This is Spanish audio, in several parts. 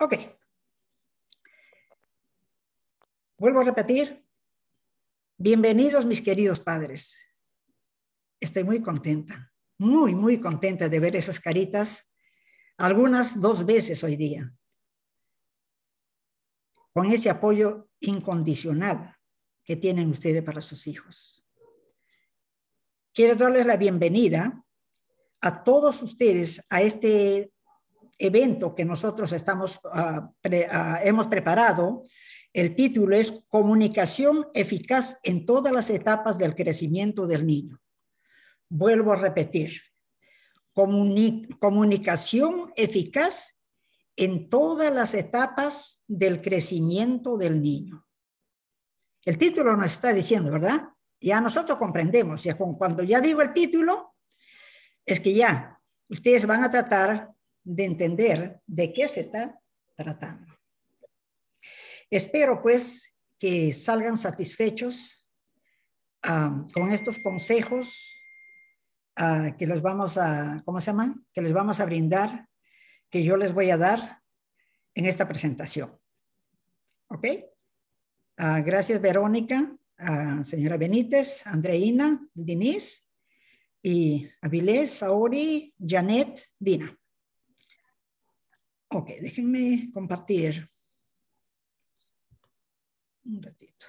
Ok. Vuelvo a repetir. Bienvenidos mis queridos padres. Estoy muy contenta, muy, muy contenta de ver esas caritas, algunas dos veces hoy día, con ese apoyo incondicional que tienen ustedes para sus hijos. Quiero darles la bienvenida a todos ustedes a este evento que nosotros estamos, ah, ah, hemos preparado, el título es Comunicación eficaz en todas las etapas del crecimiento del niño. Vuelvo a repetir, comunicación eficaz en todas las etapas del crecimiento del niño. El título nos está diciendo, ¿verdad? Ya nosotros comprendemos, ya cuando ya digo el título, es que ya ustedes van a tratar de entender de qué se está tratando. Espero pues que salgan satisfechos con estos consejos ah, que les vamos a, ¿cómo se llama? Que les vamos a brindar, que yo les voy a dar en esta presentación. ¿Ok? Ah, gracias Verónica, señora Benítez, Andreina, Diniz, y Avilés, Saori, Janet, Dina. Ok, déjenme compartir. Un ratito.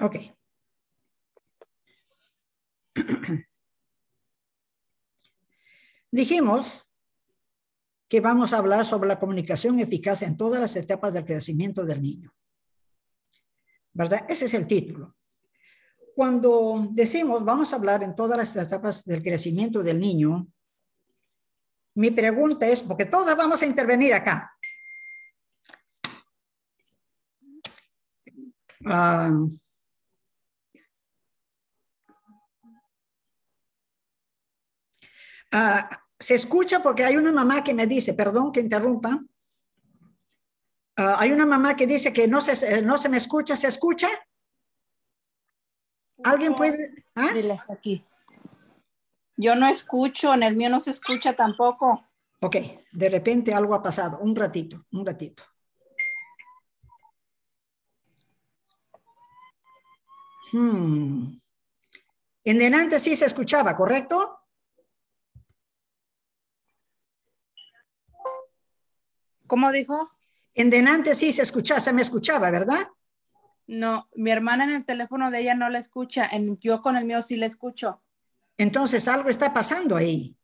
Ok. Dijimos que vamos a hablar sobre la comunicación eficaz en todas las etapas del crecimiento del niño. ¿Verdad? Ese es el título. Cuando decimos vamos a hablar en todas las etapas del crecimiento del niño, mi pregunta es, porque todas vamos a intervenir acá. Ah... ah se escucha porque hay una mamá que me dice, perdón que interrumpa, ah, hay una mamá que dice que no se, eh, no se me escucha, ¿se escucha? ¿Alguien puede? ¿Ah? Dile aquí. Yo no escucho, en el mío no se escucha tampoco. Ok, de repente algo ha pasado, un ratito, un ratito. Hmm. En En antes sí se escuchaba, ¿correcto? ¿Cómo dijo? En delante sí se escuchaba, se me escuchaba, ¿verdad? No, mi hermana en el teléfono de ella no la escucha, en, yo con el mío sí la escucho. Entonces algo está pasando ahí.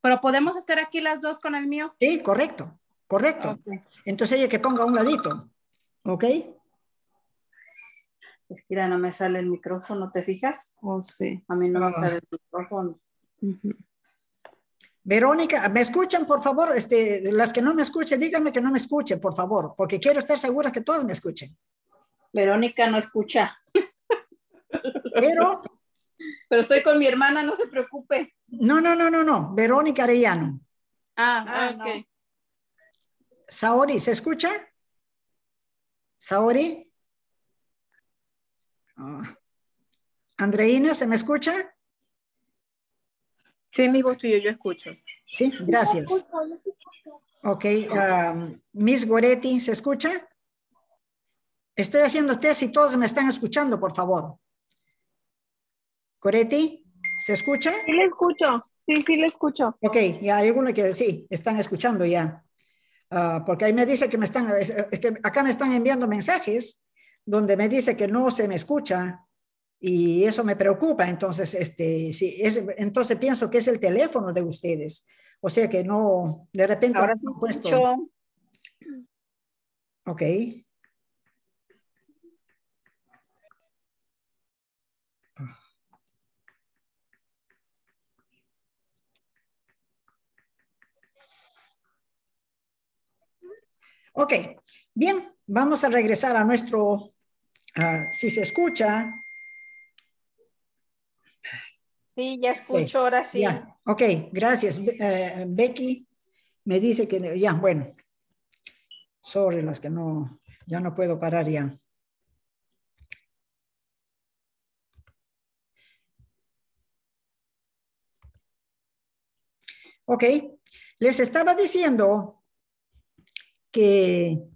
Pero podemos estar aquí las dos con el mío. Sí, correcto, correcto. Entonces ella que ponga un ladito, ¿ok? Es que ya no me sale el micrófono, ¿te fijas? Oh, sí. A mí no, me ah. sale el micrófono. Verónica, ¿me escuchan, por favor? Este, las que no me escuchen, díganme que no me escuchen, por favor, porque quiero estar segura que todos me escuchen. Verónica no escucha. Pero... Pero estoy con mi hermana, no se preocupe. No, no, no, no, no. Verónica Arellano. Ah, ah ok. Saori, ¿se escucha? Saori. Ah. Andreina, ¿se me escucha? Sí, mi voz tuyo, yo escucho. Sí, gracias. Ok, um, Miss Goretti, ¿se escucha? Estoy haciendo test y todos me están escuchando, por favor. Goretti, ¿se escucha? Sí, le escucho. Sí, sí, le escucho. Ok, ya hay uno que sí, están escuchando ya. Ah, porque ahí me dice que me están, acá me están enviando mensajes donde me dice que no se me escucha y eso me preocupa, entonces, este, si es, entonces pienso que es el teléfono de ustedes. O sea que no, de repente ahora puesto. Ok. Ok, bien, vamos a regresar a nuestro, ah, si se escucha, Sí, ya escucho, ahora sí. Ok, gracias. Eh, Becky me dice que ya, bueno. Sorry, las que no, ya no puedo parar ya. Ok, les estaba diciendo que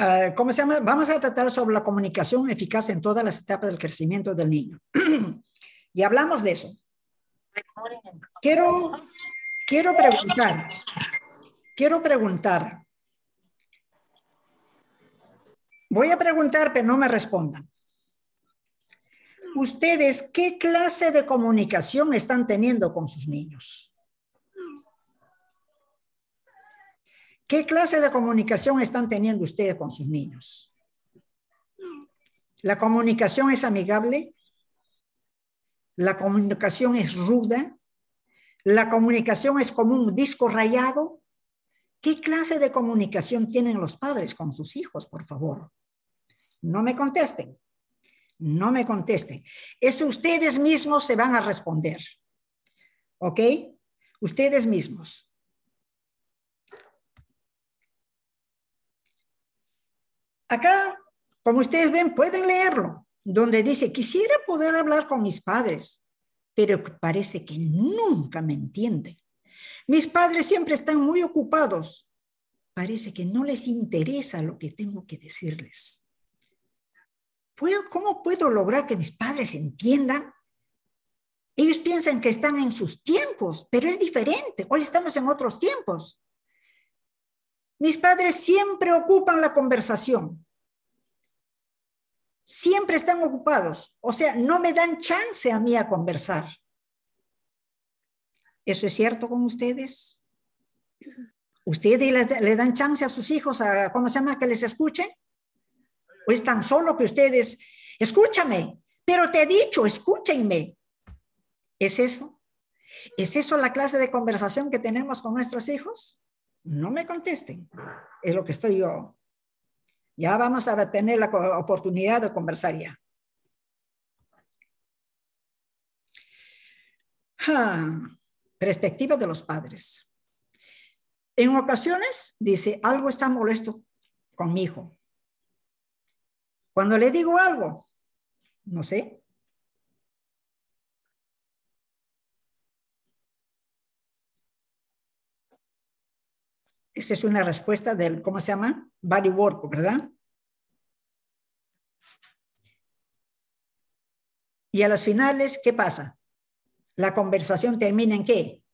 Eh, ¿Cómo se llama? Vamos a tratar sobre la comunicación eficaz en todas las etapas del crecimiento del niño. y hablamos de eso. Quiero, quiero preguntar, quiero preguntar. Voy a preguntar, pero no me respondan. ¿Ustedes qué clase de comunicación están teniendo con sus niños? ¿Qué clase de comunicación están teniendo ustedes con sus niños? ¿La comunicación es amigable? ¿La comunicación es ruda? ¿La comunicación es como un disco rayado? ¿Qué clase de comunicación tienen los padres con sus hijos, por favor? No me contesten. No me contesten. Eso ustedes mismos se van a responder. ¿Ok? Ustedes mismos. Acá, como ustedes ven, pueden leerlo, donde dice, quisiera poder hablar con mis padres, pero parece que nunca me entiende. Mis padres siempre están muy ocupados. Parece que no les interesa lo que tengo que decirles. ¿Cómo puedo lograr que mis padres entiendan? Ellos piensan que están en sus tiempos, pero es diferente. Hoy estamos en otros tiempos. Mis padres siempre ocupan la conversación. Siempre están ocupados. O sea, no me dan chance a mí a conversar. ¿Eso es cierto con ustedes? ¿Ustedes le, dan chance a sus hijos a, ¿cómo se llama?, que les escuchen? ¿O es tan solo que ustedes, escúchame, pero te he dicho, escúchenme? ¿Es eso? ¿Es eso la clase de conversación que tenemos con nuestros hijos? no me contesten, es lo que estoy yo. Ya vamos a tener la oportunidad de conversar ya. Ah, perspectiva de los padres. En ocasiones dice, algo está molesto con mi hijo. Cuando le digo algo, no sé, Esa es una respuesta del, ¿cómo se llama? Body work, ¿verdad? Y a los finales, ¿qué pasa? La conversación termina en qué?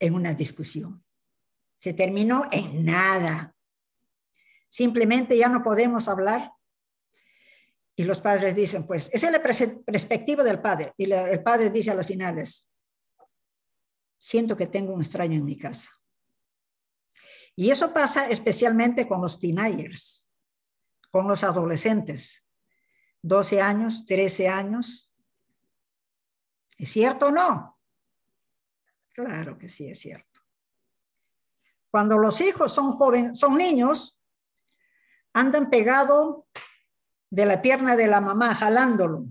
En una discusión. Se terminó en nada. Simplemente ya no podemos hablar. Y los padres dicen, pues, esa es la perspectiva del padre. Y el padre dice a los finales, siento que tengo un extraño en mi casa. Y eso pasa especialmente con los teenagers, con los adolescentes, 12 años, 13 años. ¿Es cierto o no? Claro que sí es cierto. Cuando los hijos son jóvenes, son niños, andan pegado de la pierna de la mamá, jalándolo.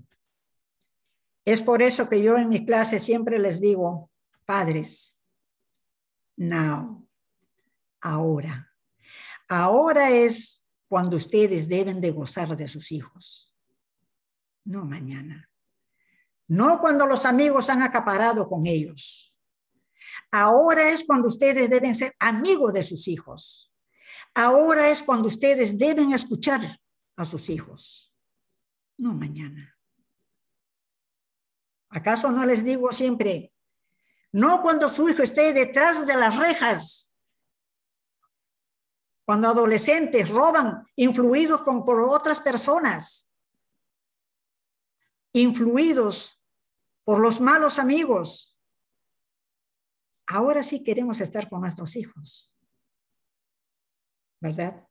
Es por eso que yo en mis clases siempre les digo, padres, no ahora. Ahora es cuando ustedes deben de gozar de sus hijos, no mañana. No cuando los amigos han acaparado con ellos. Ahora es cuando ustedes deben ser amigos de sus hijos. Ahora es cuando ustedes deben escuchar a sus hijos, no mañana. ¿Acaso no les digo siempre, no cuando su hijo esté detrás de las rejas cuando adolescentes roban, influidos con, por otras personas, influidos por los malos amigos. Ahora sí queremos estar con nuestros hijos, ¿verdad?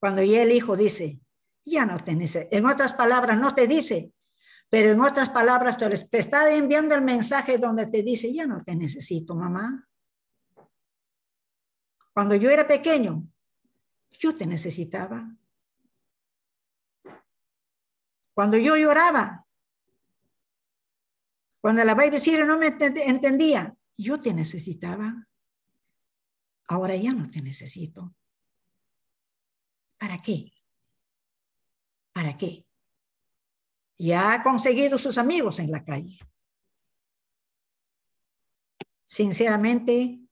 Cuando ya el hijo dice, ya no te necesito. en otras palabras, no te dice, pero en otras palabras te está enviando el mensaje donde te dice, ya no te necesito, mamá, cuando yo era pequeño, yo te necesitaba. Cuando yo lloraba, cuando la babysitter no me entendía, yo te necesitaba. Ahora ya no te necesito. ¿Para qué? ¿Para qué? Ya ha conseguido sus amigos en la calle. Sinceramente,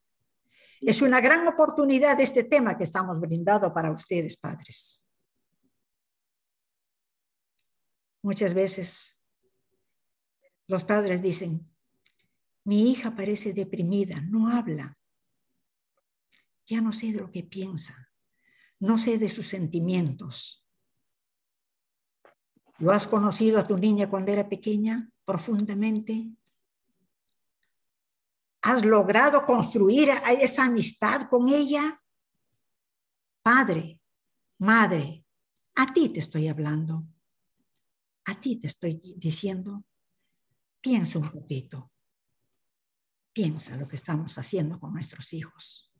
es una gran oportunidad este tema que estamos brindando para ustedes, padres. Muchas veces los padres dicen, mi hija parece deprimida, no habla, ya no sé de lo que piensa, no sé de sus sentimientos. ¿Lo has conocido a tu niña cuando era pequeña profundamente? ¿Has logrado construir esa amistad con ella? Padre, madre, a ti te estoy hablando. A ti te estoy diciendo. Piensa un poquito. Piensa lo que estamos haciendo con nuestros hijos.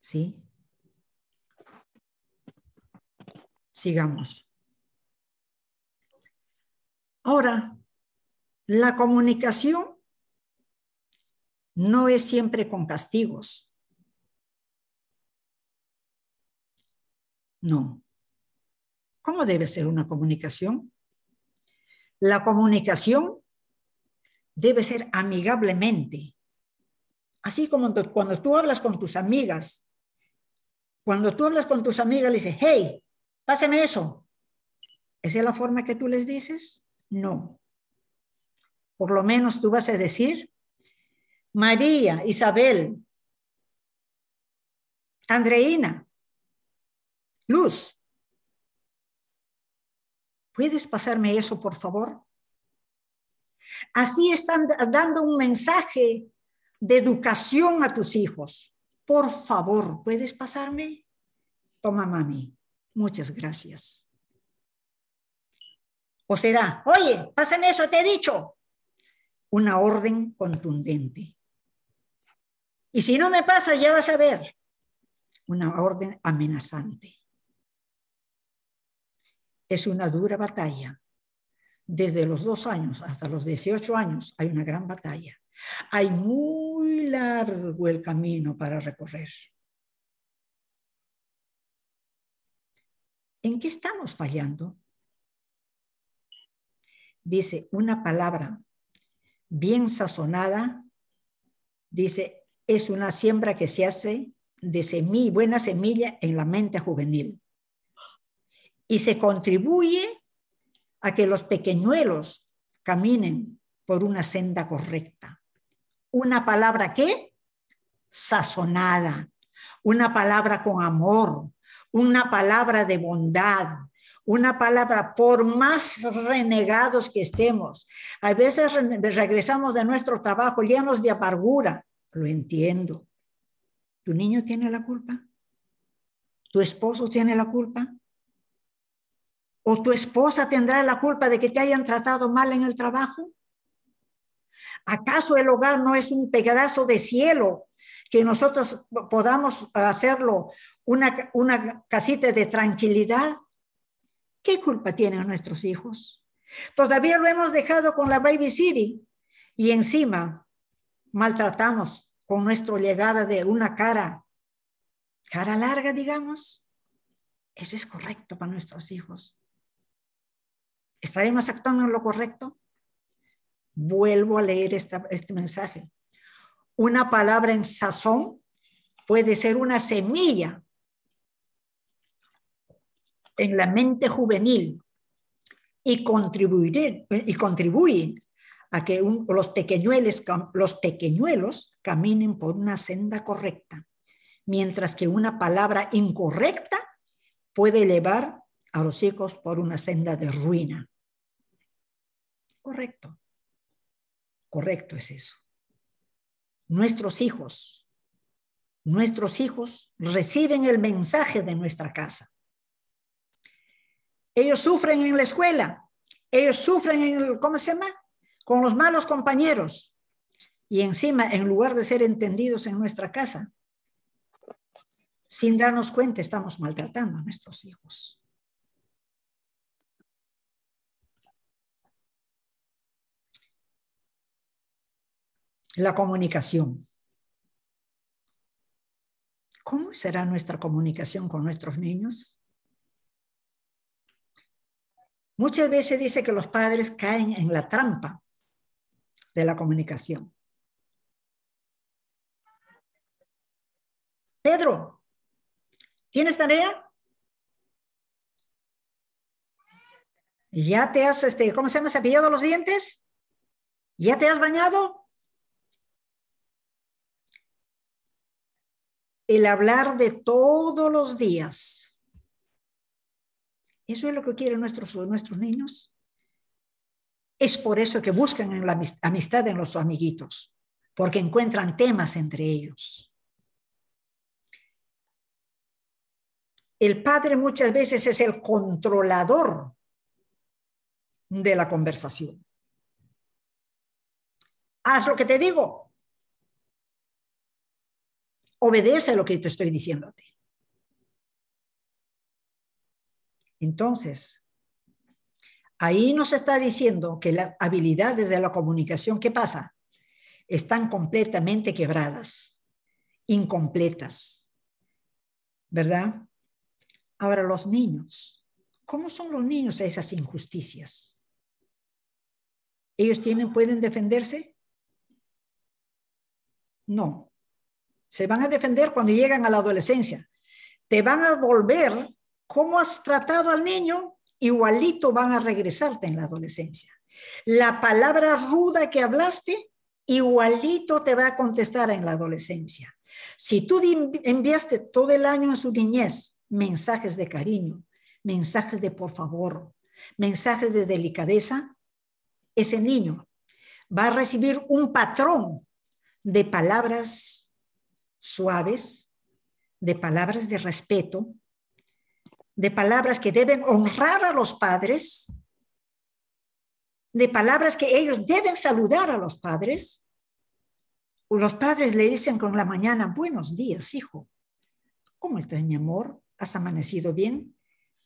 ¿Sí? Sigamos. Ahora, la comunicación no es siempre con castigos. No. ¿Cómo debe ser una comunicación? La comunicación debe ser amigablemente. Así como cuando tú hablas con tus amigas, cuando tú hablas con tus amigas, le dices, hey, pásame eso. ¿Esa es la forma que tú les dices? No. Por lo menos tú vas a decir, María, Isabel, Andreina, Luz. ¿Puedes pasarme eso, por favor? Así están dando un mensaje de educación a tus hijos. Por favor, ¿puedes pasarme? Toma, mami. Muchas gracias. O será, oye, pásame eso, te he dicho. Una orden contundente. Y si no me pasa, ya vas a ver. Una orden amenazante. Es una dura batalla. Desde los dos años hasta los 18 años hay una gran batalla. Hay muy largo el camino para recorrer. ¿En qué estamos fallando? Dice una palabra bien sazonada, dice es una siembra que se hace de semilla, buena semilla en la mente juvenil. Y se contribuye a que los pequeñuelos caminen por una senda correcta. Una palabra que sazonada, una palabra con amor, una palabra de bondad, una palabra, por más renegados que estemos. A veces regresamos de nuestro trabajo llenos de apargura. Lo entiendo. ¿Tu niño tiene la culpa? ¿Tu esposo tiene la culpa? ¿O tu esposa tendrá la culpa de que te hayan tratado mal en el trabajo? ¿Acaso el hogar no es un pedazo de cielo que nosotros podamos hacerlo una, una casita de tranquilidad? ¿Qué culpa tienen nuestros hijos? Todavía lo hemos dejado con la Baby City y encima maltratamos con nuestra llegada de una cara, cara larga, digamos, eso es correcto para nuestros hijos. ¿Estaremos actuando en lo correcto? Vuelvo a leer este mensaje. Una palabra en sazón puede ser una semilla en la mente juvenil y, contribuir, y contribuye a que los, pequeñuelos, los pequeñuelos caminen por una senda correcta, mientras que una palabra incorrecta puede elevar a los hijos por una senda de ruina. Correcto. Correcto es eso. Nuestros hijos, nuestros hijos reciben el mensaje de nuestra casa. Ellos sufren en la escuela, ellos sufren en el, ¿cómo se llama? con los malos compañeros y encima en lugar de ser entendidos en nuestra casa, sin darnos cuenta estamos maltratando a nuestros hijos. La comunicación. ¿Cómo será nuestra comunicación con nuestros niños? Muchas veces dice que los padres caen en la trampa de la comunicación. Pedro, ¿tienes tarea? ¿Ya te has, este, ¿cómo se llama? ¿Cepillado los dientes? ¿Ya te has bañado? El hablar de todos los días. Eso es lo que quieren nuestros, nuestros niños. Es por eso que buscan la amistad en los amiguitos, porque encuentran temas entre ellos. El padre muchas veces es el controlador de la conversación. Haz lo que te digo. Obedece lo que te estoy diciéndote. Entonces, Ahí nos está diciendo que las habilidades de la comunicación, ¿qué pasa? Están completamente quebradas, incompletas, ¿verdad? Ahora los niños, ¿cómo son los niños a esas injusticias? ¿Ellos tienen, pueden defenderse? No. Se van a defender cuando llegan a la adolescencia. Te van a volver cómo has tratado al niño igualito van a regresarte en la adolescencia. La palabra ruda que hablaste, igualito te va a contestar en la adolescencia. Si tú enviaste todo el año en su niñez mensajes de cariño, mensajes de por favor, mensajes de delicadeza, ese niño va a recibir un patrón de palabras suaves, de palabras de respeto, de palabras que deben honrar a los padres, de palabras que ellos deben saludar a los padres. Los padres le dicen con la mañana, buenos días, hijo. ¿Cómo estás, mi amor? ¿Has amanecido bien?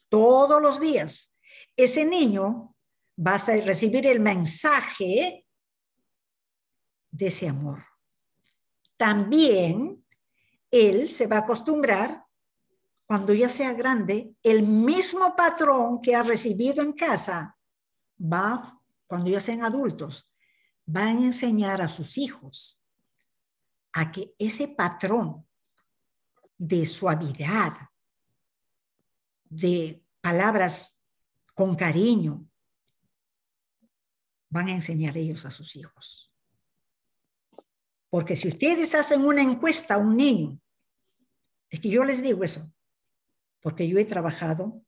Todos los días. Ese niño va a recibir el mensaje de ese amor. También él se va a acostumbrar cuando ya sea grande, el mismo patrón que ha recibido en casa, va, cuando ya sean adultos, van a enseñar a sus hijos a que ese patrón de suavidad, de palabras con cariño, van a enseñar ellos a sus hijos. Porque si ustedes hacen una encuesta a un niño, es que yo les digo eso, porque yo he trabajado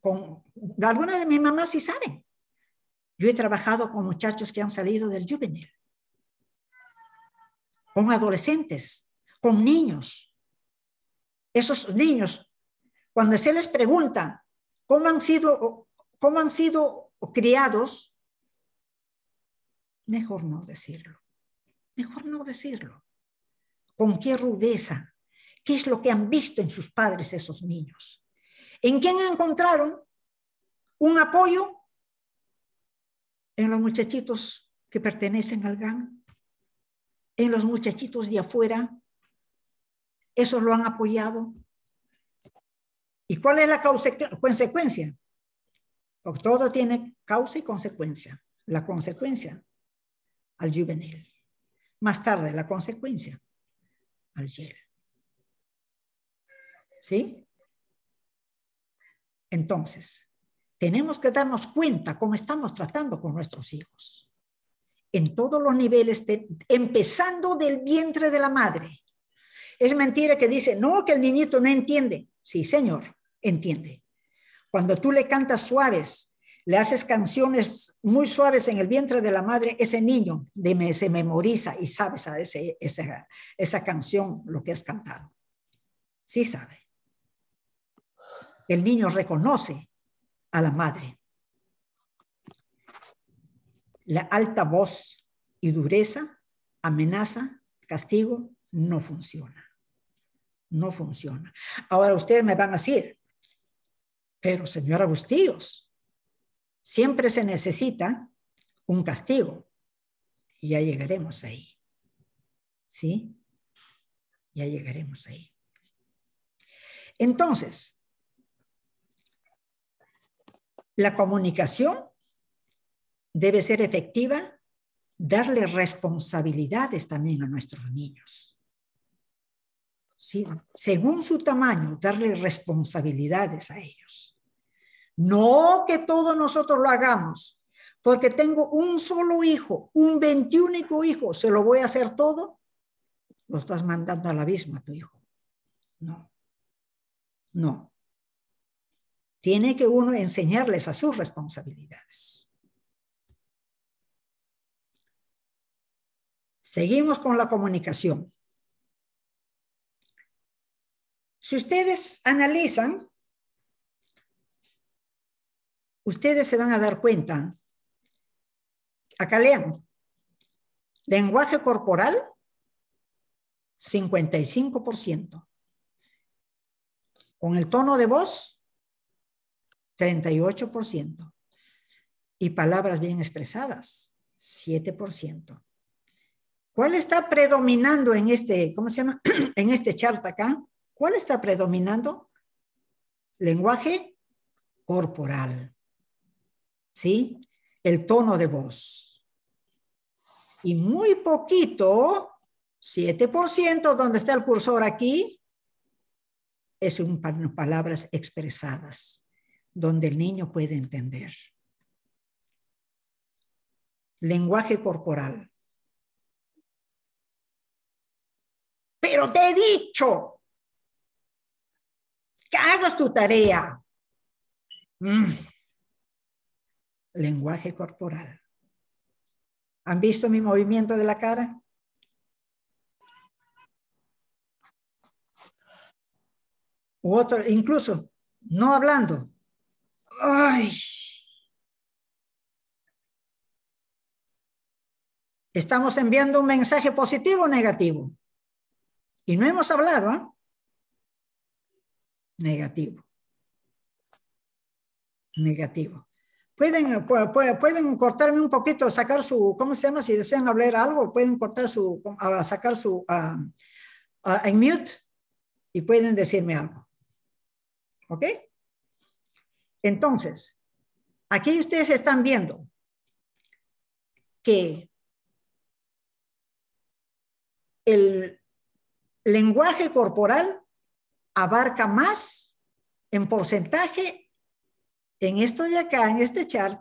con, algunas de mis mamás sí saben, yo he trabajado con muchachos que han salido del juvenil, con adolescentes, con niños. Esos niños, cuando se les pregunta cómo han sido, cómo han sido criados, mejor no decirlo, mejor no decirlo. Con qué rudeza, qué es lo que han visto en sus padres esos niños ¿En quién encontraron un apoyo? En los muchachitos que pertenecen al gang, en los muchachitos de afuera. Esos lo han apoyado. ¿Y cuál es la causa, consecuencia? Porque todo tiene causa y consecuencia. La consecuencia al juvenil. Más tarde, la consecuencia al YEL. ¿Sí? Entonces, tenemos que darnos cuenta cómo estamos tratando con nuestros hijos. En todos los niveles, empezando del vientre de la madre. Es mentira que dice, no, que el niñito no entiende. Sí, señor, entiende. Cuando tú le cantas suaves, le haces canciones muy suaves en el vientre de la madre, ese niño se memoriza y sabe esa, esa canción, lo que has cantado. Sí sabe el niño reconoce a la madre. La alta voz y dureza, amenaza, castigo, no funciona. No funciona. Ahora ustedes me van a decir, pero señora Agustíos, siempre se necesita un castigo. Y ya llegaremos ahí. ¿Sí? Ya llegaremos ahí. Entonces, la comunicación debe ser efectiva, darle responsabilidades también a nuestros niños. Según su tamaño, darle responsabilidades a ellos. No que todos nosotros lo hagamos, porque tengo un solo hijo, un veintiúnico hijo, se lo voy a hacer todo. Lo estás mandando al abismo a tu hijo. No, no. Tiene que uno enseñarles a sus responsabilidades. Seguimos con la comunicación. Si ustedes analizan, ustedes se van a dar cuenta. Acá leemos. Lenguaje corporal, 55%. Con el tono de voz, 38%. Y palabras bien expresadas, 7%. ¿Cuál está predominando en este, ¿cómo se llama? en este chart acá? ¿Cuál está predominando? Lenguaje corporal. ¿Sí? El tono de voz. Y muy poquito, 7%, donde está el cursor aquí, es un par palabras expresadas donde el niño puede entender. Lenguaje corporal. Pero te he dicho que hagas tu tarea. Mm. Lenguaje corporal. ¿Han visto mi movimiento de la cara? U otro, incluso no hablando, Ay. Estamos enviando un mensaje positivo o negativo. Y no hemos hablado, ¿ah? Negativo. Negativo. Pueden, pueden cortarme un poquito, sacar su, ¿cómo se llama? Si desean hablar algo, pueden cortar su, ah, sacar su, ah, en mute y pueden decirme algo. ¿Ok? Entonces, aquí ustedes están viendo que el lenguaje corporal abarca más en porcentaje en esto de acá, en este chart,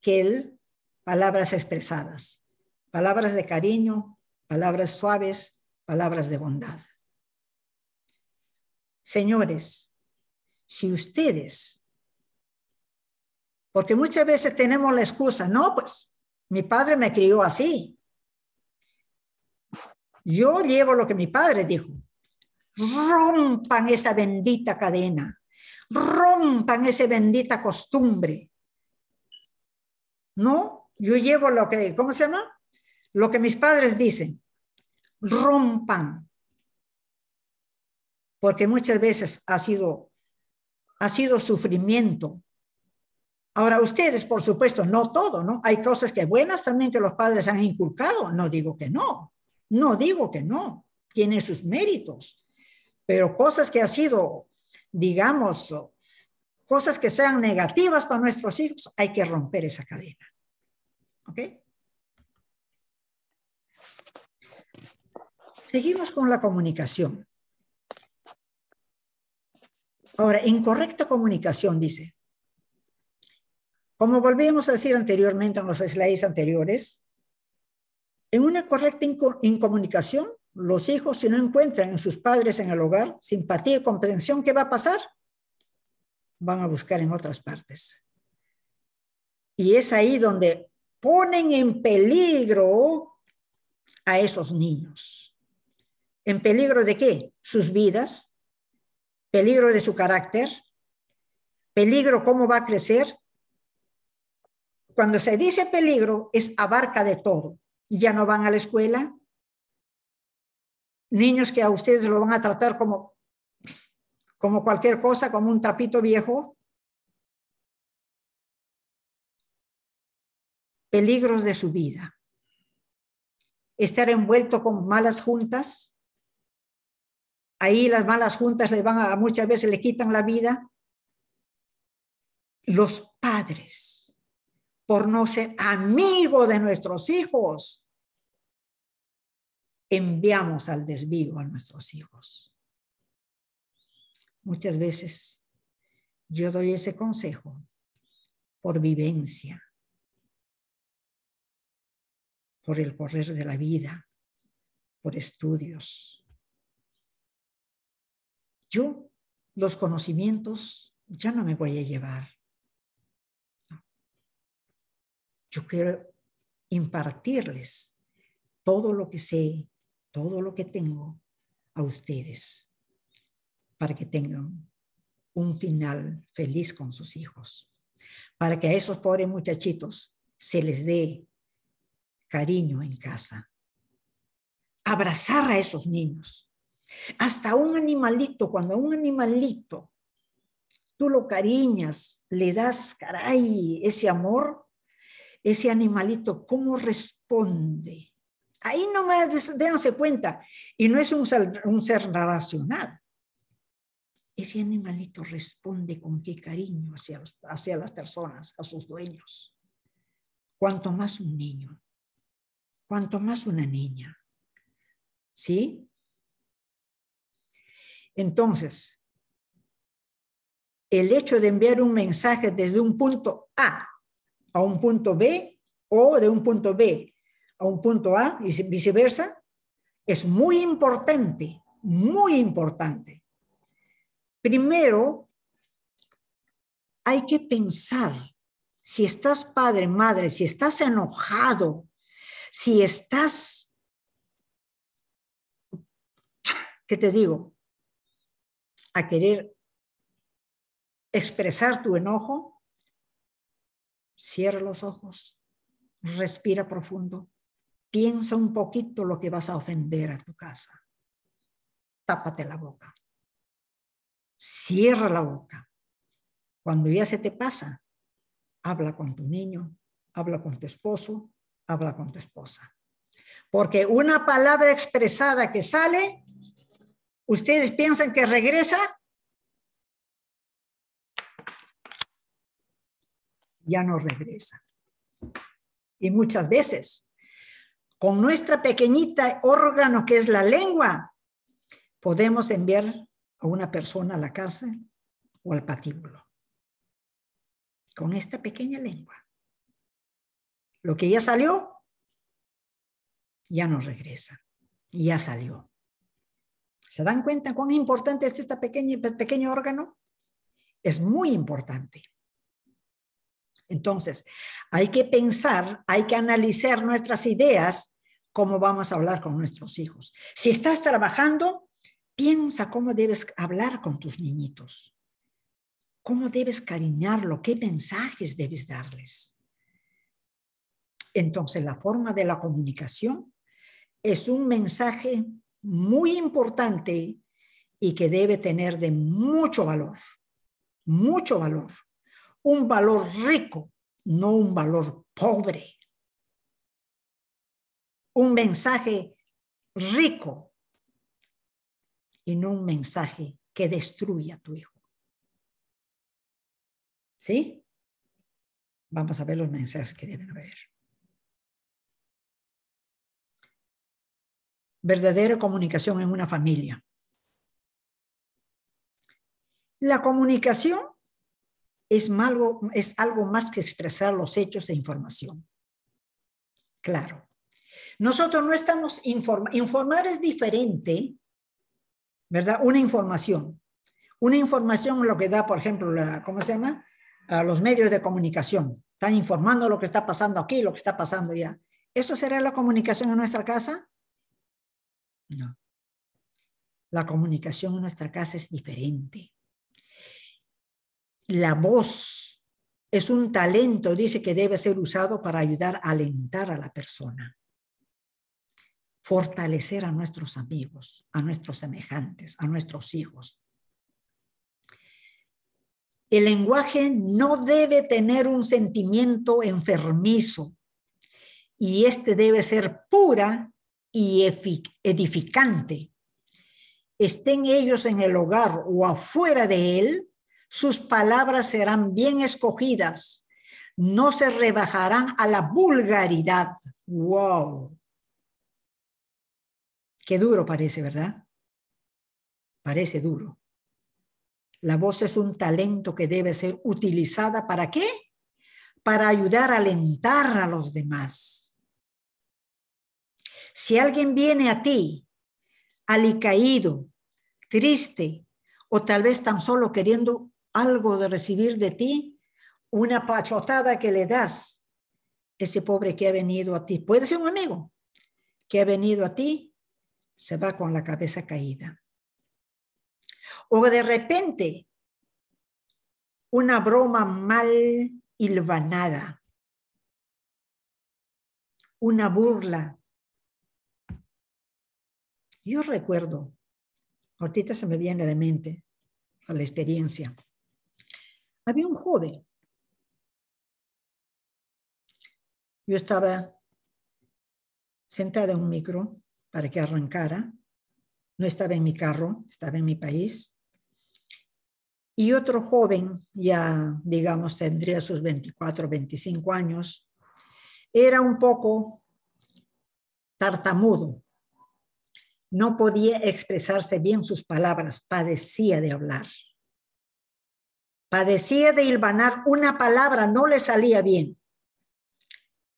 que el palabras expresadas, palabras de cariño, palabras suaves, palabras de bondad. Señores, si ustedes porque muchas veces tenemos la excusa, no, pues mi padre me crió así. Yo llevo lo que mi padre dijo. Rompan esa bendita cadena. Rompan esa bendita costumbre. No, yo llevo lo que, ¿cómo se llama? Lo que mis padres dicen. Rompan. Porque muchas veces ha sido, ha sido sufrimiento Ahora ustedes, por supuesto, no todo, ¿no? Hay cosas que buenas también que los padres han inculcado, no digo que no, no digo que no, tiene sus méritos, pero cosas que han sido, digamos, cosas que sean negativas para nuestros hijos, hay que romper esa cadena. ¿Ok? Seguimos con la comunicación. Ahora, incorrecta comunicación, dice. Como volvíamos a decir anteriormente en los slides anteriores, en una correcta incomunicación, los hijos si no encuentran en sus padres en el hogar simpatía y comprensión, ¿qué va a pasar? Van a buscar en otras partes. Y es ahí donde ponen en peligro a esos niños. ¿En peligro de qué? Sus vidas, peligro de su carácter, peligro cómo va a crecer, cuando se dice peligro, es abarca de todo. Ya no van a la escuela. Niños que a ustedes lo van a tratar como, como cualquier cosa, como un trapito viejo. Peligros de su vida. Estar envuelto con malas juntas. Ahí las malas juntas le van a, muchas veces le quitan la vida. Los padres por no ser amigo de nuestros hijos, enviamos al desvío a nuestros hijos. Muchas veces yo doy ese consejo por vivencia, por el correr de la vida, por estudios. Yo los conocimientos ya no me voy a llevar yo quiero impartirles todo lo que sé, todo lo que tengo a ustedes para que tengan un final feliz con sus hijos, para que a esos pobres muchachitos se les dé cariño en casa. Abrazar a esos niños. Hasta un animalito, cuando a un animalito tú lo cariñas, le das, caray, ese amor, ese animalito, cómo responde. Ahí no me déjense cuenta, y no es un, ser racional. Ese animalito responde con qué cariño hacia, hacia las personas, a sus dueños. Cuanto más un niño, cuanto más una niña. ¿Sí? Entonces, el hecho de enviar un mensaje desde un punto A a un punto B o de un punto B a un punto A y viceversa, es muy importante, muy importante. Primero, hay que pensar si estás padre, madre, si estás enojado, si estás, ¿qué te digo? A querer expresar tu enojo, Cierra los ojos, respira profundo, piensa un poquito lo que vas a ofender a tu casa. Tápate la boca. Cierra la boca. Cuando ya se te pasa, habla con tu niño, habla con tu esposo, habla con tu esposa. Porque una palabra expresada que sale, ustedes piensan que regresa ya no regresa. Y muchas veces, con nuestra pequeñita órgano que es la lengua, podemos enviar a una persona a la cárcel o al patíbulo. Con esta pequeña lengua. Lo que ya salió, ya no regresa. Ya salió. ¿Se dan cuenta cuán importante es este pequeño, pequeño órgano? Es muy importante. Entonces, hay que pensar, hay que analizar nuestras ideas, cómo vamos a hablar con nuestros hijos. Si estás trabajando, piensa cómo debes hablar con tus niñitos, cómo debes cariñarlo, qué mensajes debes darles. Entonces, la forma de la comunicación es un mensaje muy importante y que debe tener de mucho valor, mucho valor un valor rico, no un valor pobre. Un mensaje rico y no un mensaje que destruya a tu hijo. ¿Sí? Vamos a ver los mensajes que deben haber. Verdadera comunicación en una familia. La comunicación es, es algo más que expresar los hechos e información. Claro. Nosotros no estamos informando. Informar es diferente, ¿verdad? Una información. Una información lo que da, por ejemplo, ¿cómo se llama? A los medios de comunicación. Están informando lo que está pasando aquí, lo que está pasando ya ¿Eso será la comunicación en nuestra casa? No. La comunicación en nuestra casa es diferente. La voz es un talento, dice que debe ser usado para ayudar a alentar a la persona, fortalecer a nuestros amigos, a nuestros semejantes, a nuestros hijos. El lenguaje no debe tener un sentimiento enfermizo y este debe ser pura y edificante. Estén ellos en el hogar o afuera de él, sus palabras serán bien escogidas. No se rebajarán a la vulgaridad. ¡Wow! Qué duro parece, ¿verdad? Parece duro. La voz es un talento que debe ser utilizada para qué? Para ayudar a alentar a los demás. Si alguien viene a ti alicaído, triste o tal vez tan solo queriendo algo de recibir de ti, una pachotada que le das ese pobre que ha venido a ti, puede ser un amigo que ha venido a ti, se va con la cabeza caída. O de repente, una broma mal hilvanada, una burla. Yo recuerdo, ahorita se me viene de mente a la experiencia había un joven. Yo estaba sentada en un micro para que arrancara. No estaba en mi carro, estaba en mi país. Y otro joven, ya digamos tendría sus 24, 25 años, era un poco tartamudo. No podía expresarse bien sus palabras, padecía de hablar Padecía de hilvanar una palabra, no le salía bien.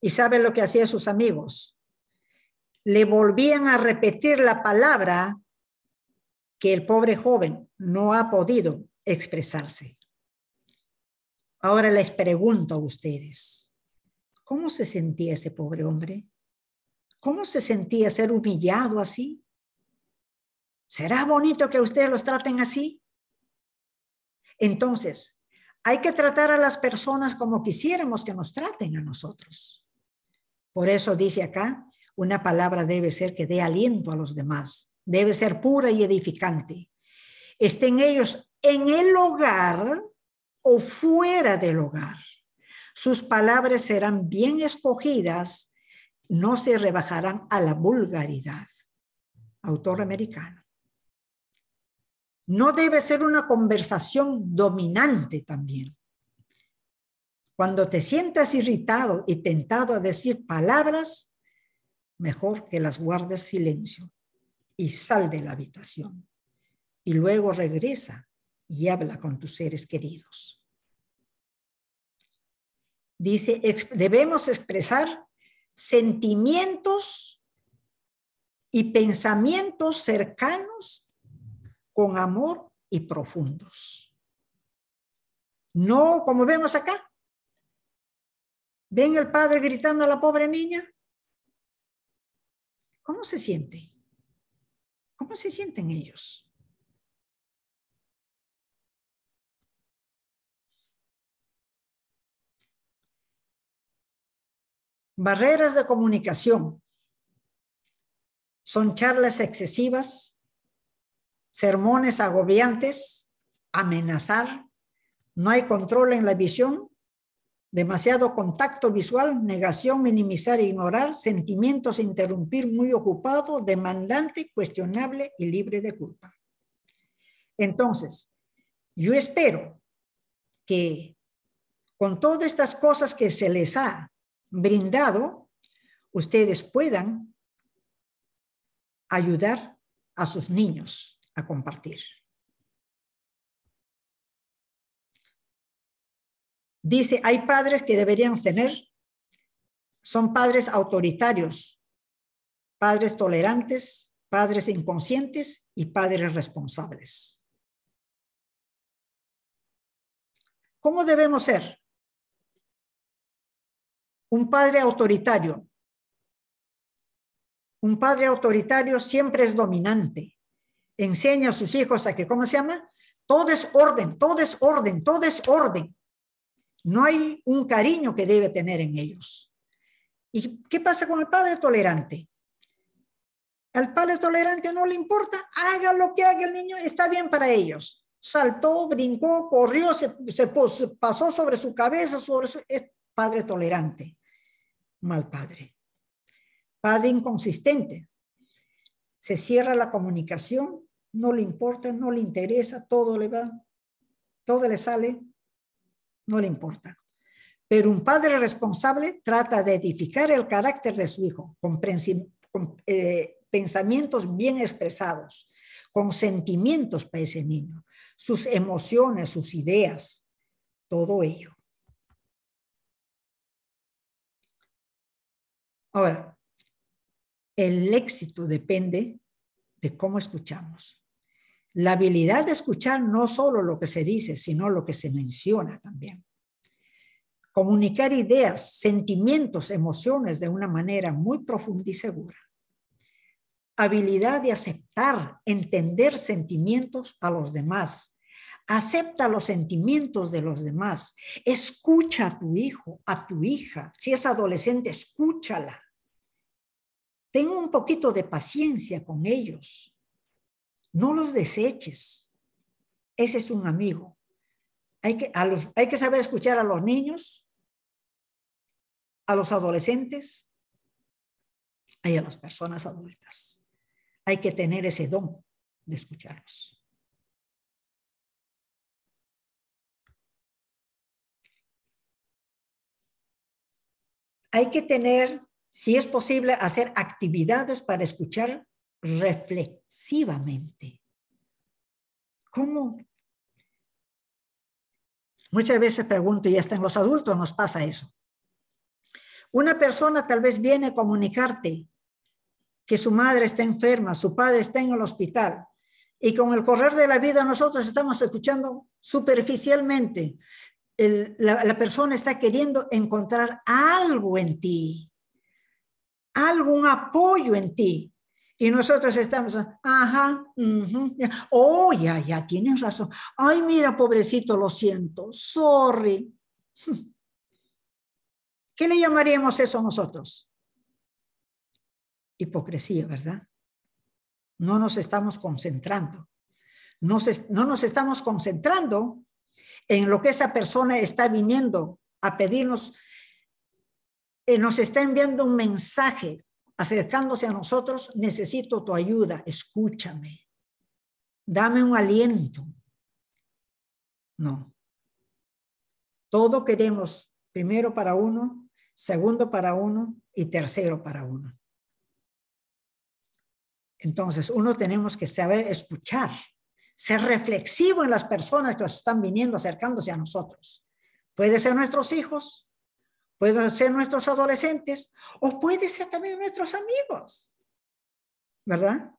¿Y sabe lo que hacían sus amigos? Le volvían a repetir la palabra que el pobre joven no ha podido expresarse. Ahora les pregunto a ustedes, ¿cómo se sentía ese pobre hombre? ¿Cómo se sentía ser humillado así? ¿Será bonito que ustedes los traten así? Entonces, hay que tratar a las personas como quisiéramos que nos traten a nosotros. Por eso dice acá, una palabra debe ser que dé aliento a los demás, debe ser pura y edificante. Estén ellos en el hogar o fuera del hogar. Sus palabras serán bien escogidas, no se rebajarán a la vulgaridad. Autor americano no debe ser una conversación dominante también. Cuando te sientas irritado y tentado a decir palabras, mejor que las guardes silencio y sal de la habitación. Y luego regresa y habla con tus seres queridos. Dice, debemos expresar sentimientos y pensamientos cercanos con amor y profundos. No como vemos acá. ¿Ven el padre gritando a la pobre niña? ¿Cómo se siente? ¿Cómo se sienten ellos? Barreras de comunicación. Son charlas excesivas sermones agobiantes, amenazar, no hay control en la visión, demasiado contacto visual, negación, minimizar, ignorar, sentimientos, interrumpir, muy ocupado, demandante, cuestionable y libre de culpa. Entonces, yo espero que con todas estas cosas que se les ha brindado, ustedes puedan ayudar a sus niños a compartir. Dice, hay padres que deberíamos tener, son padres autoritarios, padres tolerantes, padres inconscientes y padres responsables. ¿Cómo debemos ser? Un padre autoritario. Un padre autoritario siempre es dominante enseña a sus hijos a que, ¿cómo se llama? Todo es orden, todo es orden, todo es orden. No hay un cariño que debe tener en ellos. ¿Y qué pasa con el padre tolerante? Al padre tolerante no le importa, haga lo que haga el niño, está bien para ellos. Saltó, brincó, corrió, se, pasó sobre su cabeza, sobre su... Es padre tolerante, mal padre. Padre inconsistente, se cierra la comunicación, no le importa, no le interesa, todo le va, todo le sale, no le importa. Pero un padre responsable trata de edificar el carácter de su hijo con, eh, pensamientos bien expresados, con sentimientos para ese niño, sus emociones, sus ideas, todo ello. Ahora, el éxito depende de cómo escuchamos. La habilidad de escuchar no solo lo que se dice, sino lo que se menciona también. Comunicar ideas, sentimientos, emociones de una manera muy profunda y segura. Habilidad de aceptar, entender sentimientos a los demás. Acepta los sentimientos de los demás. Escucha a tu hijo, a tu hija. Si es adolescente, escúchala tengo un poquito de paciencia con ellos. No los deseches. Ese es un amigo. Hay que, hay que saber escuchar a los niños, a los adolescentes y a las personas adultas. Hay que tener ese don de escucharlos. Hay que tener si es posible, hacer actividades para escuchar reflexivamente. ¿Cómo? Muchas veces pregunto, y hasta en los adultos nos pasa eso. Una persona tal vez viene a comunicarte que su madre está enferma, su padre está en el hospital, y con el correr de la vida nosotros estamos escuchando superficialmente. la persona está queriendo encontrar algo en ti algún apoyo en ti. Y nosotros estamos, ajá, o oh, ya. ya, tienes razón. Ay, mira, pobrecito, lo siento, sorry. ¿Qué le llamaríamos eso nosotros? Hipocresía, ¿verdad? No nos estamos concentrando. no no nos estamos concentrando en lo que esa persona está viniendo a pedirnos eh, nos está enviando un mensaje acercándose a nosotros, necesito tu ayuda, escúchame, dame un aliento. No. Todo queremos, primero para uno, segundo para uno y tercero para uno. Entonces, uno tenemos que saber escuchar, ser reflexivo en las personas que están viniendo, acercándose a nosotros. Puede ser nuestros hijos, pueden ser nuestros adolescentes o pueden ser también nuestros amigos, ¿verdad?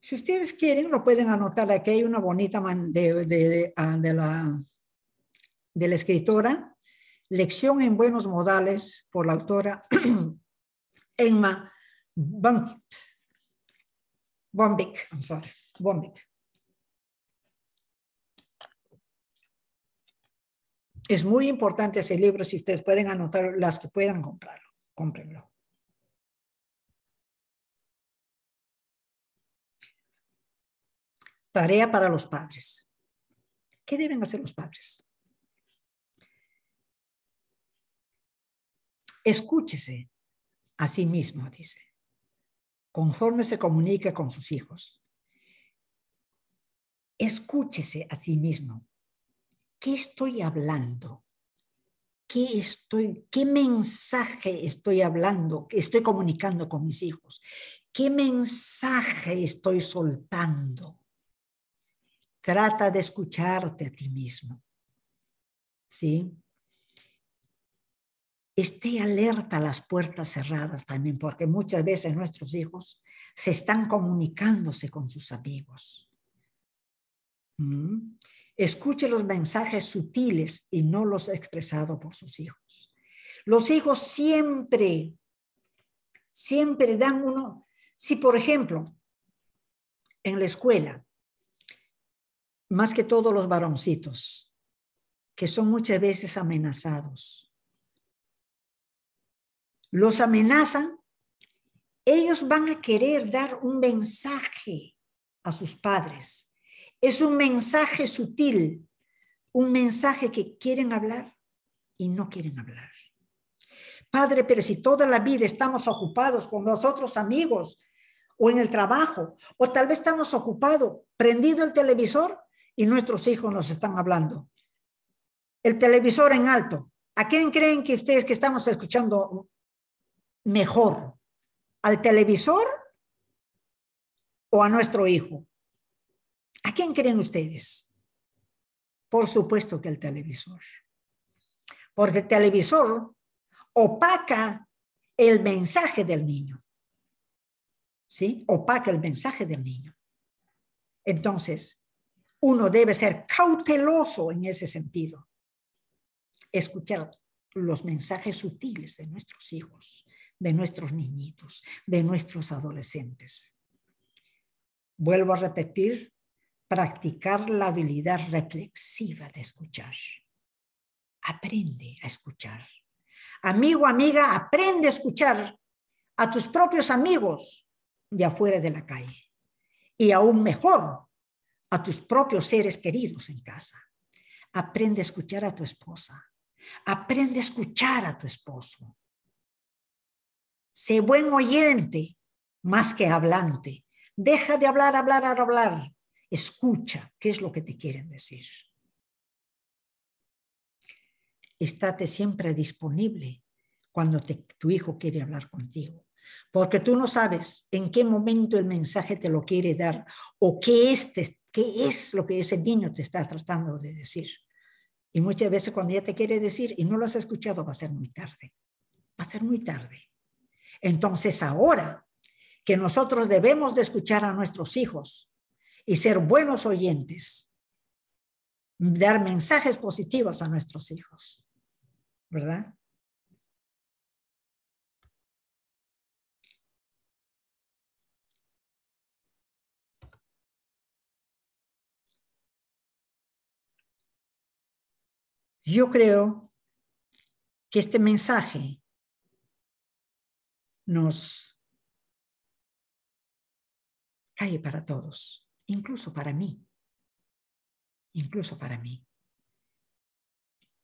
Si ustedes quieren, lo pueden anotar. Aquí hay una bonita ah, de, la, de la escritora, Lección en Buenos Modales, por la autora Emma Bombik. I'm sorry, Bombik. es muy importante ese libro, si ustedes pueden anotar las que puedan comprarlo, cómprenlo. Tarea para los padres. ¿Qué deben hacer los padres? Escúchese a sí mismo, dice, conforme se comunique con sus hijos. Escúchese a sí mismo ¿qué estoy hablando? ¿Qué, estoy, ¿Qué mensaje estoy hablando? Estoy comunicando con mis hijos. ¿Qué mensaje estoy soltando? Trata de escucharte a ti mismo. ¿Sí? Esté alerta a las puertas cerradas también, porque muchas veces nuestros hijos se están comunicándose con sus amigos. ¿Mm? Escuche los mensajes sutiles y no los expresados por sus hijos. Los hijos siempre, siempre dan uno. Si, por ejemplo, en la escuela, más que todos los varoncitos, que son muchas veces amenazados, los amenazan, ellos van a querer dar un mensaje a sus padres es un mensaje sutil, un mensaje que quieren hablar y no quieren hablar. Padre, pero si toda la vida estamos ocupados con los otros amigos o en el trabajo, o tal vez estamos ocupados, prendido el televisor y nuestros hijos nos están hablando. El televisor en alto. ¿A quién creen que ustedes que estamos escuchando mejor? ¿Al televisor o a nuestro hijo? ¿A quién creen ustedes? Por supuesto que el televisor. Porque el televisor opaca el mensaje del niño. ¿Sí? Opaca el mensaje del niño. Entonces, uno debe ser cauteloso en ese sentido. Escuchar los mensajes sutiles de nuestros hijos, de nuestros niñitos, de nuestros adolescentes. Vuelvo a repetir practicar la habilidad reflexiva de escuchar. Aprende a escuchar. Amigo, amiga, aprende a escuchar a tus propios amigos de afuera de la calle. Y aún mejor, a tus propios seres queridos en casa. Aprende a escuchar a tu esposa. Aprende a escuchar a tu esposo. Sé buen oyente más que hablante. Deja de hablar, hablar, hablar Escucha qué es lo que te quieren decir. Estate siempre disponible cuando tu hijo quiere hablar contigo, porque tú no sabes en qué momento el mensaje te lo quiere dar o qué es, qué es lo que ese niño te está tratando de decir. Y muchas veces cuando ya te quiere decir y no lo has escuchado, va a ser muy tarde. Va a ser muy tarde. Entonces ahora que nosotros debemos de escuchar a nuestros hijos, y ser buenos oyentes, dar mensajes positivos a nuestros hijos, ¿verdad? Yo creo que este mensaje nos cae para todos incluso para mí, incluso para mí.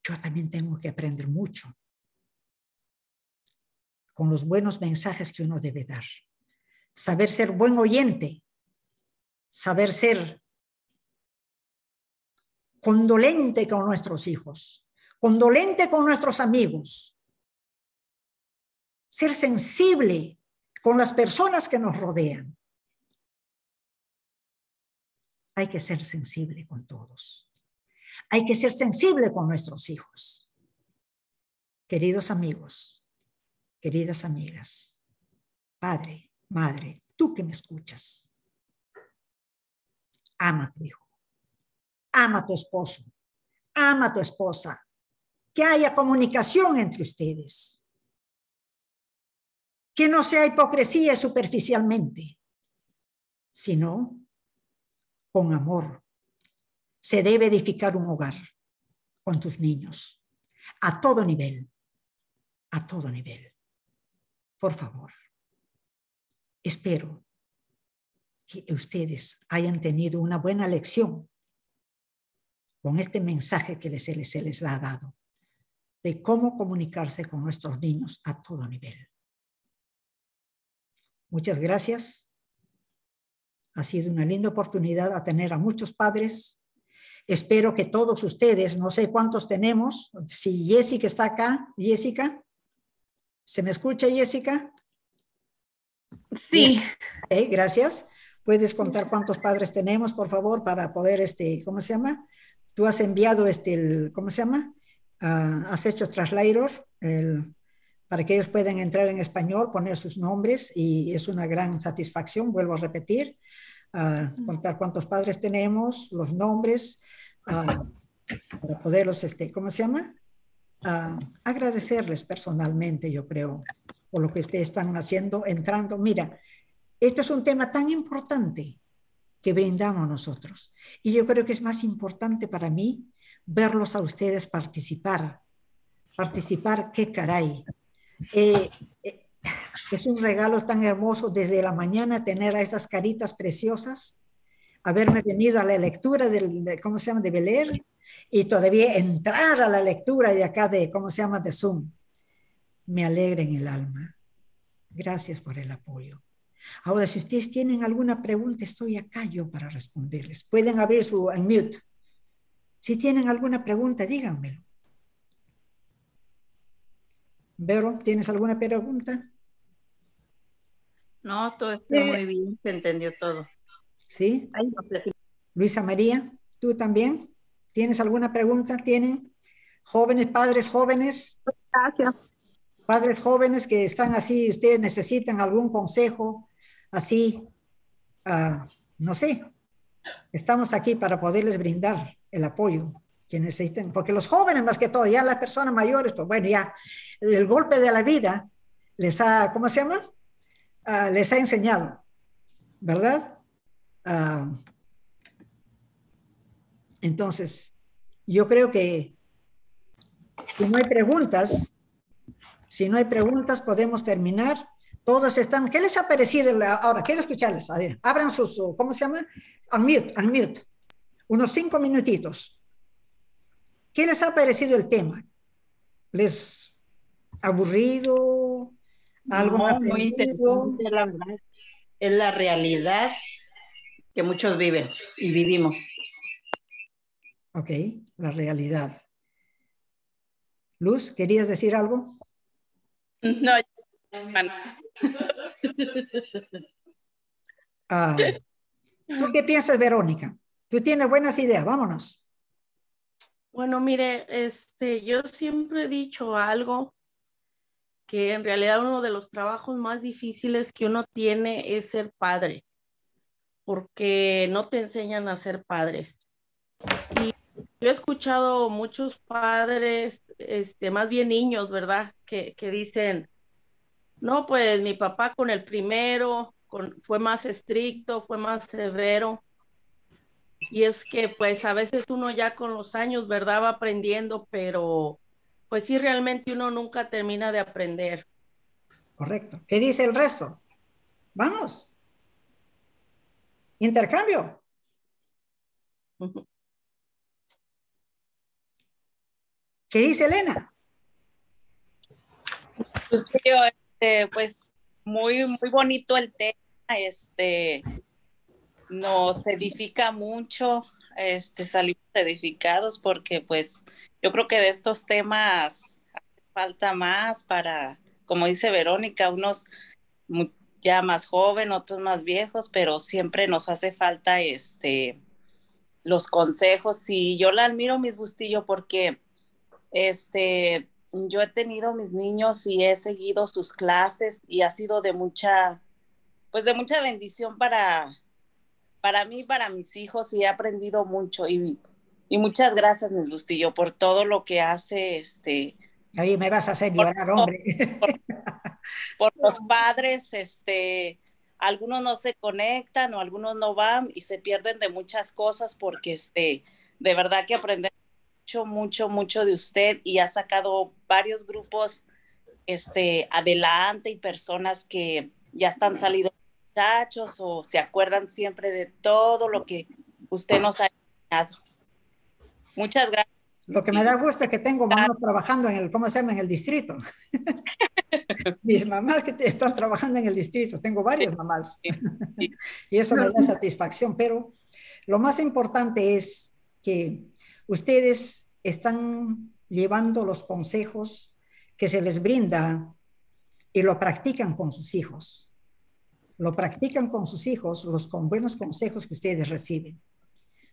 Yo también tengo que aprender mucho con los buenos mensajes que uno debe dar. Saber ser buen oyente, saber ser condolente con nuestros hijos, condolente con nuestros amigos, ser sensible con las personas que nos rodean hay que ser sensible con todos. Hay que ser sensible con nuestros hijos. Queridos amigos, queridas amigas, padre, madre, tú que me escuchas, ama a tu hijo, ama a tu esposo, ama a tu esposa, que haya comunicación entre ustedes, que no sea hipocresía superficialmente, sino con amor. Se debe edificar un hogar con tus niños, a todo nivel, a todo nivel. Por favor, espero que ustedes hayan tenido una buena lección con este mensaje que les, se les ha dado de cómo comunicarse con nuestros niños a todo nivel. Muchas gracias. Ha sido una linda oportunidad a tener a muchos padres. Espero que todos ustedes, no sé cuántos tenemos, si Jessica está acá, Jessica, ¿se me escucha Jessica? Sí. gracias. ¿Puedes contar cuántos padres tenemos, por favor, para poder, este, ¿cómo se llama? Tú has enviado, este, ¿cómo se llama? Ah, has hecho traslator para que ellos puedan entrar en español, poner sus nombres y es una gran satisfacción, vuelvo a repetir a contar cuántos padres tenemos, los nombres, ah, para poderlos, este, ¿cómo se llama? Ah, agradecerles personalmente, yo creo, por lo que ustedes están haciendo, entrando. Mira, este es un tema tan importante que brindamos nosotros. Y yo creo que es más importante para mí verlos a ustedes participar. Participar, qué caray. Eh, eh, es un regalo tan hermoso desde la mañana tener a esas caritas preciosas, haberme venido a la lectura del, de, ¿cómo se llama?, de beler y todavía entrar a la lectura de acá de, ¿cómo se llama?, de Zoom. Me alegra en el alma. Gracias por el apoyo. Ahora, si ustedes tienen alguna pregunta, estoy acá yo para responderles. Pueden abrir su unmute. Si tienen alguna pregunta, díganmelo. Vero, ¿tienes alguna pregunta? No, todo está eh, muy bien, se entendió todo. ¿Sí? Luisa María, ¿tú también? ¿Tienes alguna pregunta? ¿Tienen jóvenes, padres jóvenes? Gracias. Padres jóvenes que están así, ustedes necesitan algún consejo, así, ah, no sé. Estamos aquí para poderles brindar el apoyo que necesiten, porque los jóvenes más que todo, ya las personas mayores, pues bueno, ya el golpe de la vida les ha, ¿cómo se llama? Ah, les ha enseñado, ¿verdad? Ah, entonces, yo creo que si no hay preguntas, si no hay preguntas, podemos terminar. Todos están. ¿Qué les ha parecido ahora? Quiero escucharles. A ver, abran sus. ¿Cómo se llama? un mute. Unos cinco minutitos. ¿Qué les ha parecido el tema? ¿Les aburrido? algo Es la realidad que muchos viven y vivimos. Ok, la realidad. Luz, ¿querías decir algo? No. ah, ¿Tú qué piensas, Verónica? Tú tienes buenas ideas, vámonos. Bueno, mire, este, yo siempre he dicho algo que en realidad uno de los trabajos más difíciles que uno tiene es ser padre, porque no te enseñan a ser padres. Y yo he escuchado muchos padres, este, más bien niños, ¿verdad? Que, que dicen, no, pues mi papá con el primero con, fue más estricto, fue más severo. Y es que pues a veces uno ya con los años, ¿verdad? Va aprendiendo, pero pues sí, realmente uno nunca termina de aprender. Correcto. ¿Qué dice el resto? Vamos. Intercambio. ¿Qué dice Elena? Pues, tío, este, pues muy, muy bonito el tema. Este, nos edifica mucho. Este, salimos edificados porque pues yo creo que de estos temas falta más para, como dice Verónica, unos ya más jóvenes, otros más viejos, pero siempre nos hace falta este los consejos y yo la admiro mis Bustillo porque este yo he tenido mis niños y he seguido sus clases y ha sido de mucha pues de mucha bendición para para mí, para mis hijos y he aprendido mucho y y muchas gracias, Nesbustillo, Bustillo, por todo lo que hace este. me vas a hacer hombre. Por, los padres, este, algunos no se conectan o algunos no van y se pierden de muchas cosas porque este, de verdad que aprendemos mucho, mucho, mucho de usted y ha sacado varios grupos este, adelante y personas que ya están salidos muchachos o se acuerdan siempre de todo lo que usted nos ha enseñado. Muchas gracias. Lo que me da gusto es que tengo manos trabajando en el, ¿cómo En el distrito. Mis mamás que están trabajando en el distrito, tengo varias mamás. y eso me da satisfacción, pero lo más importante es que ustedes están llevando los consejos que se les brinda y lo practican con sus hijos. Lo practican con sus hijos los con buenos consejos que ustedes reciben.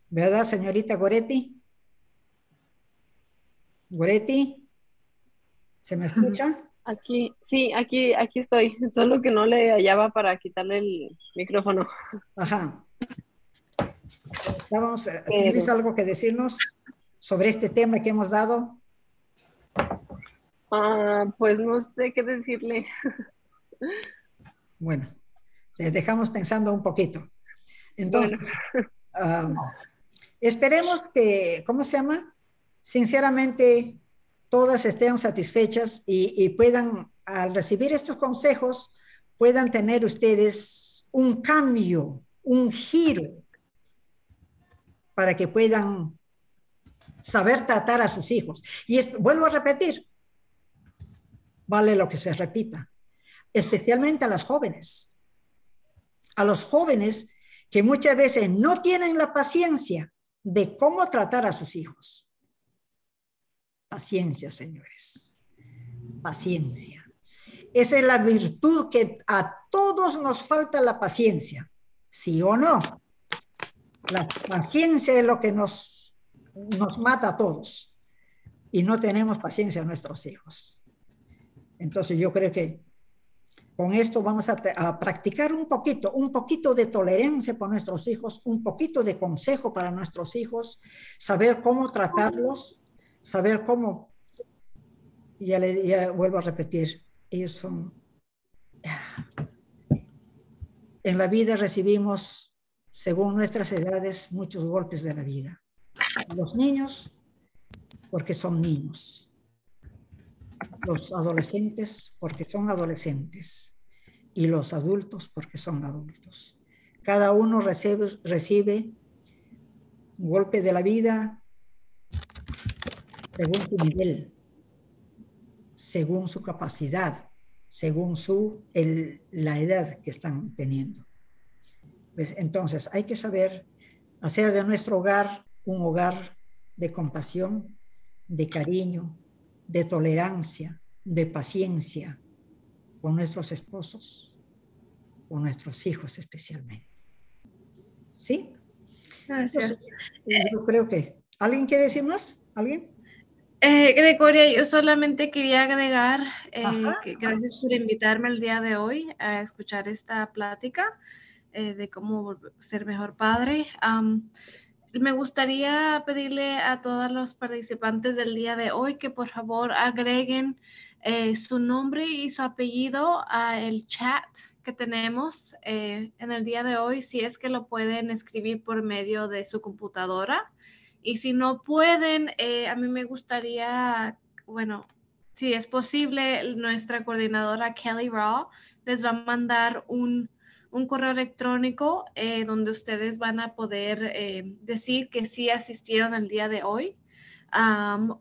¿Verdad, señorita Goretti? Goretti, ¿se me escucha? Aquí, sí, aquí, aquí estoy, solo que no le hallaba para quitarle el micrófono. Ajá. Vamos, eh, ¿tienes algo que decirnos sobre este tema que hemos dado? Ah, pues no sé qué decirle. Bueno, te dejamos pensando un poquito. Entonces, ah, esperemos que, ¿cómo se llama? sinceramente todas estén satisfechas y, puedan, al recibir estos consejos, puedan tener ustedes un cambio, un giro, para que puedan saber tratar a sus hijos. Y vuelvo a repetir, vale lo que se repita, especialmente a las jóvenes. A los jóvenes que muchas veces no tienen la paciencia de cómo tratar a sus hijos. Paciencia, señores. Paciencia. Esa es la virtud que a todos nos falta la paciencia, sí o no. La paciencia es lo que nos, nos mata a todos y no tenemos paciencia a nuestros hijos. Entonces yo creo que con esto vamos a, a, practicar un poquito, un poquito de tolerancia por nuestros hijos, un poquito de consejo para nuestros hijos, saber cómo tratarlos saber cómo. ya, vuelvo a repetir, ellos son... Ah, en la vida recibimos, según nuestras edades, muchos golpes de la vida. Los niños, porque son niños. Los adolescentes, porque son adolescentes. Y los adultos, porque son adultos. Cada uno recibe, recibe un golpe de la vida, según su nivel, según su capacidad, según su, la edad que están teniendo. Pues, entonces, hay que saber hacer de nuestro hogar un hogar de compasión, de cariño, de tolerancia, de paciencia con nuestros esposos, con nuestros hijos especialmente. ¿Sí? Gracias. yo creo que... ¿Alguien quiere decir más? ¿Alguien? Eh, Gregoria, yo solamente quería agregar, eh, que gracias por invitarme el día de hoy a escuchar esta plática eh, de cómo ser mejor padre. me gustaría pedirle a todos los participantes del día de hoy que por favor agreguen su nombre y su apellido al el chat que tenemos en el día de hoy, si es que lo pueden escribir por medio de su computadora. Y si no pueden, eh, a mí me gustaría, bueno, si es posible, nuestra coordinadora Kelly Raw les va a mandar un, correo electrónico eh, donde ustedes van a poder eh, decir que sí asistieron al día de hoy.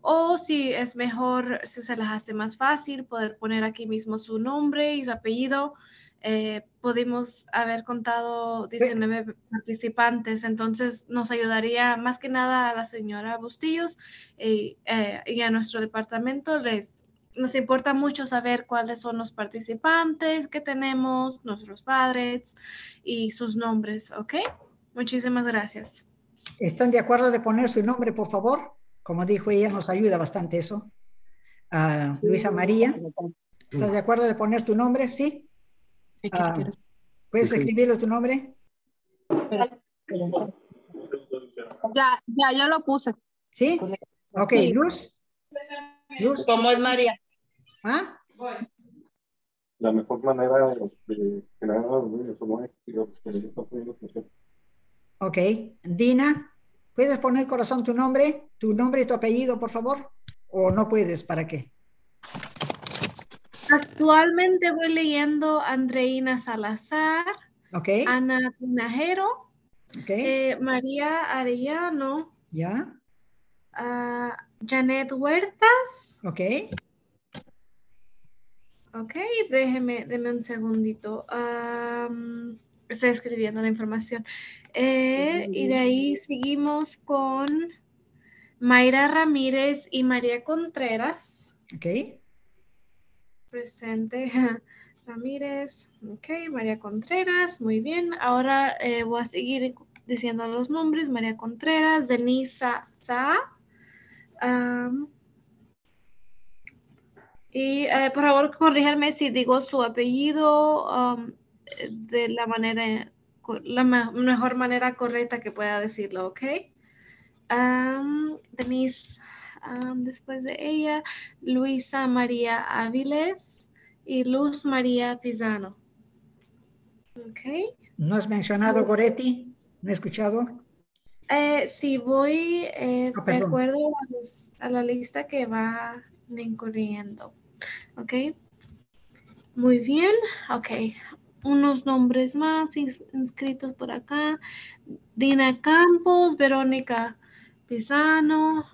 o si es mejor, si se les hace más fácil, poder poner aquí mismo su nombre y su apellido eh, pudimos haber contado 19 participantes, entonces nos ayudaría más que nada a la señora Bustillos eh, y, a nuestro departamento. Les, nos importa mucho saber cuáles son los participantes que tenemos, nuestros padres y sus nombres, ¿ok? Muchísimas gracias. ¿Están de acuerdo de poner su nombre, por favor? Como dijo ella, nos ayuda bastante eso. a ah, Luisa María, ¿estás de acuerdo de poner tu nombre? Sí. Ah, ¿Puedes escribirlo tu nombre? Ya, ya, lo puse. ¿Sí? Ok, Luz. Luz. ¿Cómo es María? ¿Ah? La mejor manera de generar como es pues, Ok, Dina, ¿puedes poner corazón tu nombre, tu nombre y tu apellido, por favor? ¿O no puedes? ¿Para qué? Actualmente voy leyendo Andreina Salazar, Ana Tinajero, eh, María Arellano, ¿Ya? Ah, Janet Huertas. Ok. Ok, déjeme, un segundito. estoy escribiendo la información. Eh, y de ahí seguimos con Mayra Ramírez y María Contreras. Ok. Presente Ramírez, ok, María Contreras, muy bien. Ahora eh, voy a seguir diciendo los nombres. María Contreras, Denisa y eh, por favor, corríjanme si digo su apellido de la manera, la mejor manera correcta que pueda decirlo, ¿ok? después de ella, Luisa María Áviles y Luz María Pizano. Okay. ¿No has mencionado Goretti? ¿No he escuchado? Eh, sí, voy eh, ah, de acuerdo a, la lista que va incurriendo. Muy bien. Ok. Unos nombres más inscritos por acá. Dina Campos, Verónica pisano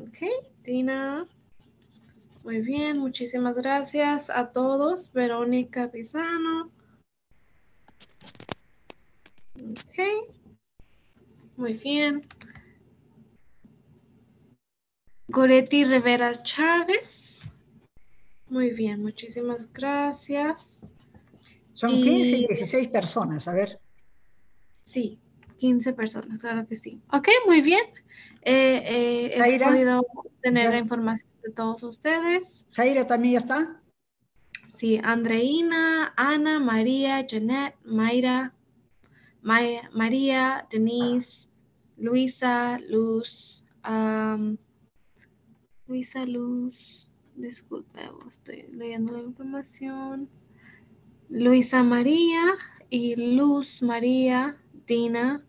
Ok, Tina. Muy bien, muchísimas gracias a todos. Verónica Pisano. Ok, muy bien. Goretti Rivera Chávez. Muy bien, muchísimas gracias. Son 15 y 16 personas, a ver. Sí, 15 personas, claro que sí. Ok, muy bien. Eh, eh, he podido tener la información de todos ustedes. Zaira también ya está. Sí, Andreina, Ana, María, Janet, Mayra, María, Denise, Luisa, Luz, Luisa, Luz, disculpe, estoy leyendo la información. Luisa María y Luz María, Dina,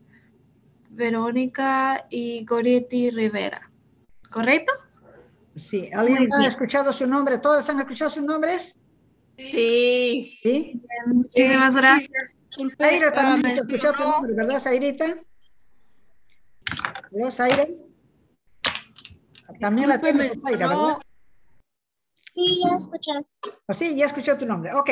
Verónica y Goretti Rivera. ¿Correcto? Sí, ¿alguien ha escuchado su nombre? ¿Todas han escuchado sus nombres? Sí. ¿Sí? Muchísimas gracias. Zaira también se escuchó tu nombre, ¿verdad, Zairita? ¿Verdad Zaira? También la tienes, Zaira, ¿verdad? Sí, ya escuché. Pues sí, ya escuchó tu nombre. Ok.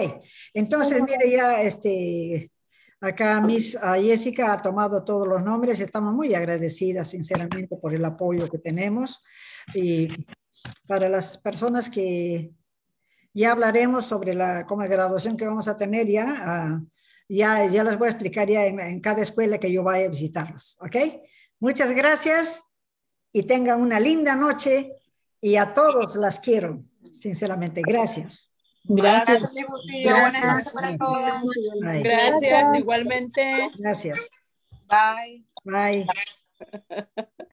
Entonces, mire, ya este, Acá Miss ah, Jessica ha tomado todos los nombres. Estamos muy agradecidas, sinceramente, por el apoyo que tenemos. Y para las personas que ya hablaremos sobre la, graduación que vamos a tener ya, ah, ya, ya les voy a explicar ya en, cada escuela que yo vaya a visitarlos. ¿Ok? Muchas gracias y tengan una linda noche y a todos las quiero, sinceramente. Gracias. Gracias. Gracias. Buenas para Gracias. Gracias, igualmente. Gracias. Bye. Bye.